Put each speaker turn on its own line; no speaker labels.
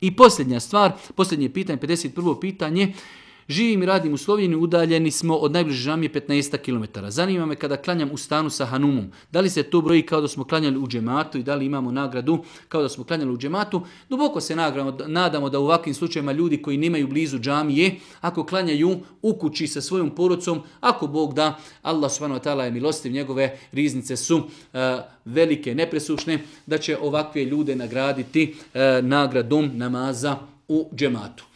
I posljednja stvar, posljednje pitanje, 51. pitanje, Živim i radim u Sloveniji, udaljeni smo od najbliže džamije 15 km. Zanima me kada klanjam u stanu sa Hanumom. Da li se to broji kao da smo klanjali u džematu i da li imamo nagradu kao da smo klanjali u džematu? Duboko se nagramo, nadamo da u ovakvim slučajima ljudi koji nemaju blizu džamije, ako klanjaju u kući sa svojom porodicom, ako Bog da, Allah subhanahu wa ta'ala je milostiv, njegove riznice su uh, velike, nepresušne, da će ovakve ljude nagraditi uh, nagradom namaza u džematu.